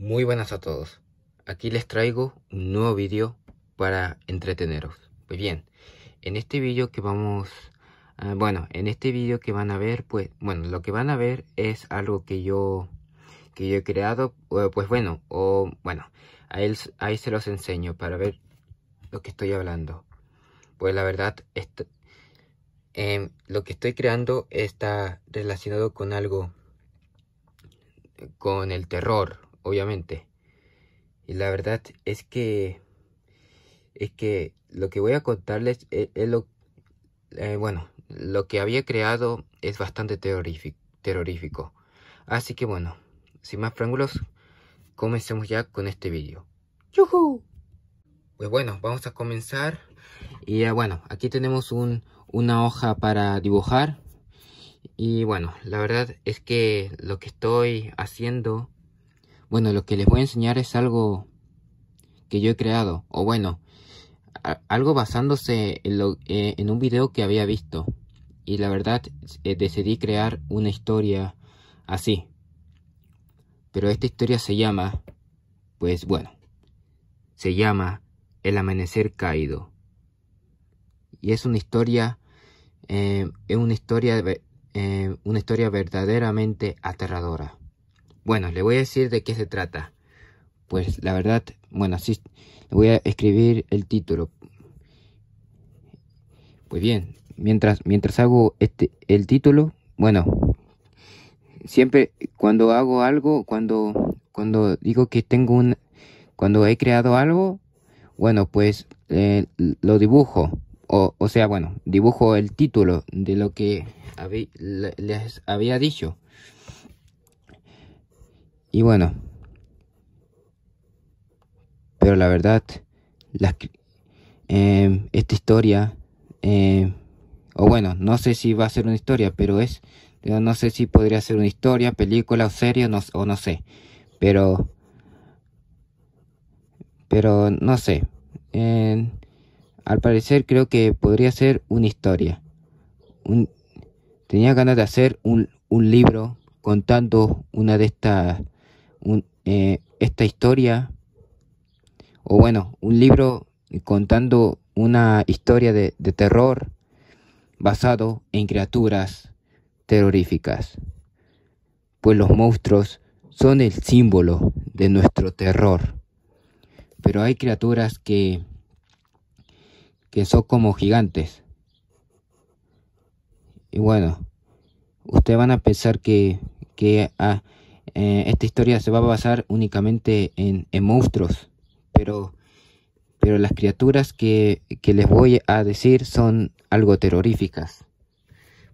Muy buenas a todos. Aquí les traigo un nuevo vídeo para entreteneros. Muy pues bien, en este vídeo que vamos... Ah, bueno, en este vídeo que van a ver, pues... Bueno, lo que van a ver es algo que yo... Que yo he creado, pues bueno, o... Bueno, a ahí se los enseño para ver lo que estoy hablando. Pues la verdad, esto, em, lo que estoy creando está relacionado con algo... Con el terror, obviamente. Y la verdad es que es que lo que voy a contarles e, es, lo eh, bueno, lo que había creado es bastante terrorífico. Así que bueno, sin más preámbulos, comencemos ya con este vídeo. Pues bueno, vamos a comenzar. Y eh, bueno, aquí tenemos un, una hoja para dibujar. Y bueno, la verdad es que lo que estoy haciendo bueno, lo que les voy a enseñar es algo que yo he creado, o bueno, algo basándose eh, en, un video que había visto. Y la verdad, eh, decidí crear una historia así. Pero esta historia se llama, pues bueno, se llama El Amanecer Caído. Y es una historia, eh, es una historia, una historia verdaderamente aterradora. Bueno, le voy a decir de qué se trata. Pues la verdad, bueno, sí, voy a escribir el título. Pues bien, mientras, mientras hago este, el título, bueno, siempre cuando hago algo, cuando, cuando digo que tengo un, cuando he creado algo, bueno, pues eh, lo dibujo. O, o, sea, bueno, dibujo el título de lo que les había dicho. Y bueno, pero la verdad, eh, esta historia, eh, o bueno, no sé si va a ser una historia, pero es, no sé si podría ser una historia, película o serie, o no sé, pero, pero no sé. Eh, al parecer creo que podría ser una historia. tenía ganas de hacer un, un libro contando una de estas eh, esta historia, o bueno, un libro contando una historia de, terror basado en criaturas terroríficas, pues los monstruos son el símbolo de nuestro terror. Pero hay criaturas que, que son como gigantes. Y bueno, ustedes van a pensar que, que ah, eh, esta historia se va a basar únicamente en, monstruos, pero, pero las criaturas que, les voy a decir son algo terroríficas,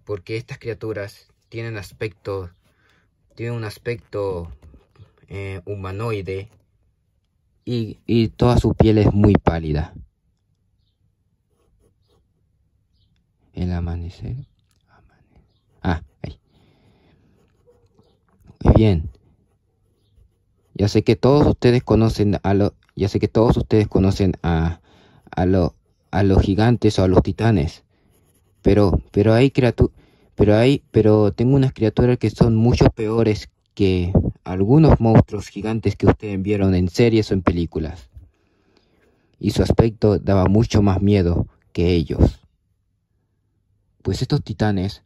porque estas criaturas tienen aspecto, tienen un aspecto eh, humanoide y, y toda su piel es muy pálida. El amanecer. bien. Ya sé que todos ustedes conocen a los, ya sé que todos ustedes conocen a, los gigantes o a los titanes. Pero, pero hay pero hay, pero tengo unas criaturas que son mucho peores que algunos monstruos gigantes que ustedes vieron en series o en películas. Y su aspecto daba mucho más miedo que ellos. Pues estos titanes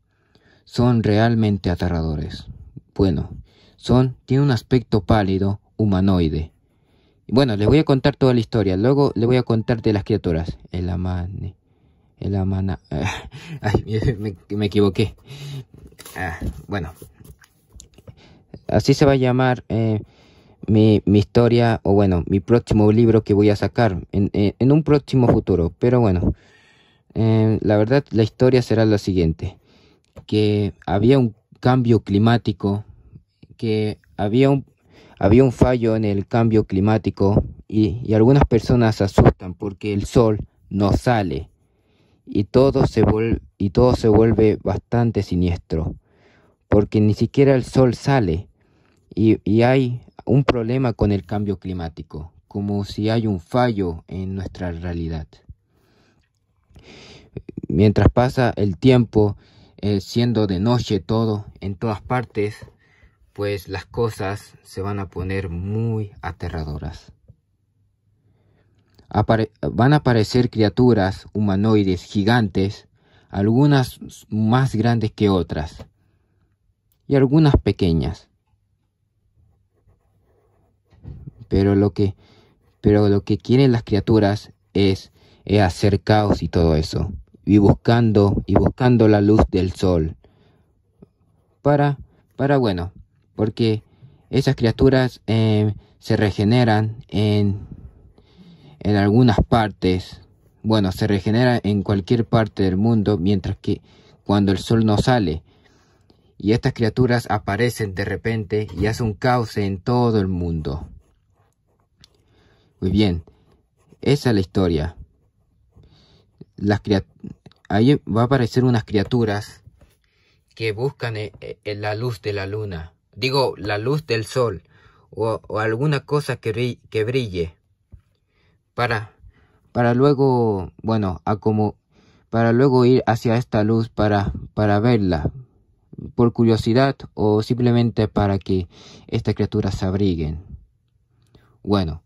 son realmente aterradores. Bueno, son, tiene un aspecto pálido, humanoide. Bueno, les voy a contar toda la historia. Luego les voy a contar de las criaturas. El amane. El amana. Ay, me, equivoqué. Ah, bueno. Así se va a llamar eh, mi, mi, historia, o bueno, mi próximo libro que voy a sacar en, en, un próximo futuro. Pero bueno, eh, la verdad, la historia será la siguiente. Que había un cambio climático que había un, había un fallo en el cambio climático y, algunas personas asustan porque el sol no sale y todo, se vuelve, y todo se vuelve bastante siniestro porque ni siquiera el sol sale y, y hay un problema con el cambio climático, como si hay un fallo en nuestra realidad. Mientras pasa el tiempo, eh, siendo de noche todo, en todas partes, pues las cosas se van a poner muy aterradoras. van a aparecer criaturas humanoides gigantes, algunas más grandes que otras y algunas pequeñas. Pero lo que, pero lo que quieren las criaturas es, es hacer caos y todo eso, y buscando, y buscando la luz del sol para, para bueno, porque esas criaturas em, se regeneran en, algunas partes, bueno, se regeneran en cualquier parte del mundo, mientras que cuando el sol no sale, y estas criaturas aparecen de repente y hace un caos en todo el mundo. Muy bien, esa es la historia. Las Ahí va a aparecer unas criaturas que buscan eh, eh, la luz de la luna digo la luz del sol o, alguna cosa que, que brille para, para luego bueno a como para luego ir hacia esta luz para, para verla por curiosidad o simplemente para que estas criaturas se abriguen bueno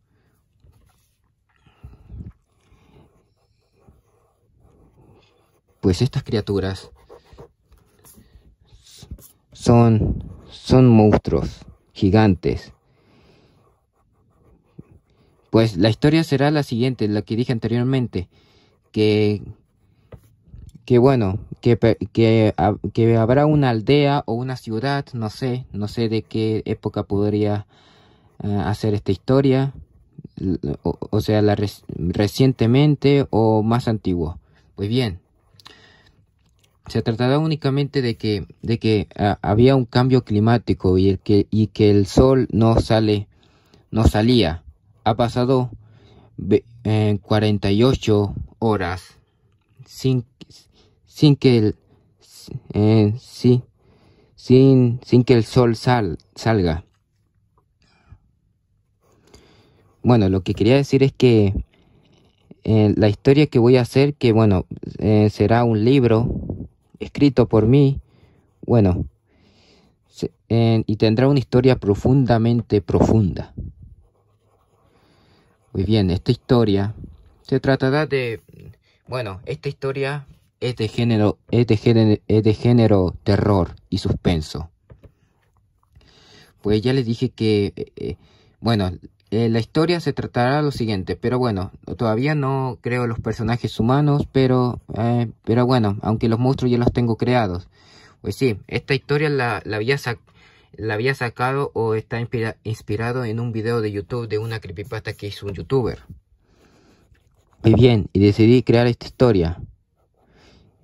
pues estas criaturas son son monstruos gigantes. Pues la historia será la siguiente, la que dije anteriormente, que, que bueno, que, que, habrá una aldea o una ciudad, no sé, no sé de qué época podría eh, hacer esta historia, o, sea, la recientemente o más antiguo. Pues bien se tratará únicamente de que, de que ah, había un cambio climático y, el que, y que el sol no sale, no salía. Ha pasado eh, 48 horas sin, sin que el, eh, sí, sin, sin que el sol sal, salga. Bueno, lo que quería decir es que eh, la historia que voy a hacer, que bueno, eh, será un libro escrito por mí, bueno, y tendrá una historia profundamente profunda. Muy bien, esta historia se tratará de, bueno, esta historia es de género, de género, de género terror y suspenso. Pues ya les dije que, eh, eh, bueno, eh, la historia se tratará lo siguiente, pero bueno, todavía no creo los personajes humanos, pero, eh, pero bueno, aunque los monstruos ya los tengo creados. Pues sí, esta historia la, había, sacado o está inspirado en un video de YouTube de una creepypasta que es un youtuber. Muy bien, y decidí crear esta historia.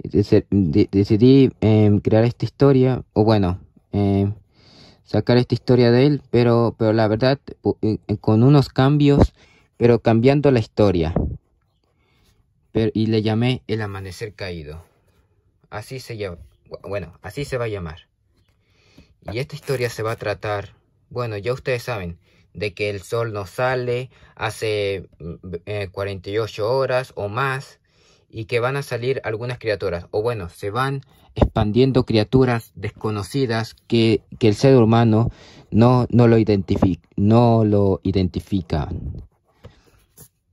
decidí em, crear esta historia, o bueno, eh, sacar esta historia de él, pero, pero la verdad, eh, eh, con unos cambios, pero cambiando la historia. Pero, y le llamé El Amanecer Caído. Así se llama, bueno, así se va a llamar. Y esta historia se va a tratar, bueno, ya ustedes saben, de que el sol no sale hace 48 mm, eh, horas o más y que van a salir algunas criaturas, o bueno, se van expandiendo criaturas desconocidas que, el ser humano no, no, lo identifica, no lo identifica.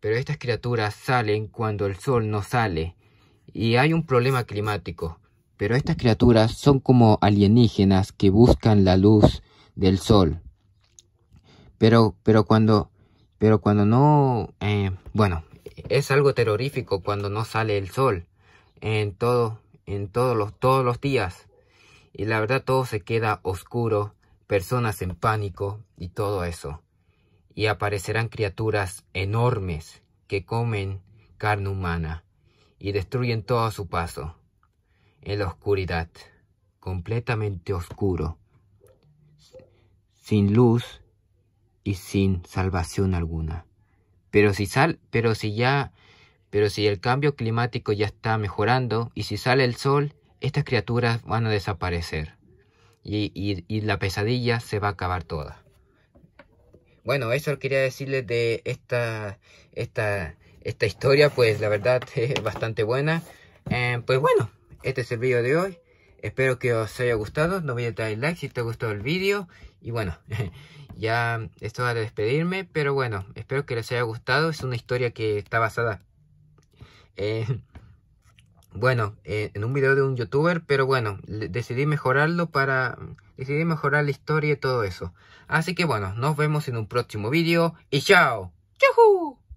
Pero estas criaturas salen cuando el sol no sale y hay un problema climático. Pero estas criaturas son como alienígenas que buscan la luz del sol. Pero, pero cuando, pero cuando no, eh, bueno, es algo terrorífico cuando no sale el sol en todo, en todos los, todos los días. Y la verdad todo se queda oscuro, personas en pánico y todo eso. Y aparecerán criaturas enormes que comen carne humana y destruyen todo a su paso. En la oscuridad, completamente oscuro, sin luz y sin salvación alguna. Pero si sal, pero si ya, pero si el cambio climático ya está mejorando y si sale el sol, estas criaturas van a desaparecer y, y, la pesadilla se va a acabar toda. Bueno, eso quería decirles de esta, esta, esta historia, pues la verdad es bastante buena. Eh, pues bueno, este es el video de hoy. Espero que os haya gustado. No olvides a like si te ha gustado el vídeo. Y bueno, ya esto hora despedirme. Pero bueno, espero que les haya gustado. Es una historia que está basada... Eh, bueno, eh, en un video de un youtuber, pero bueno, decidí mejorarlo para... Decidí mejorar la historia y todo eso. Así que bueno, nos vemos en un próximo vídeo. y chao. Chau.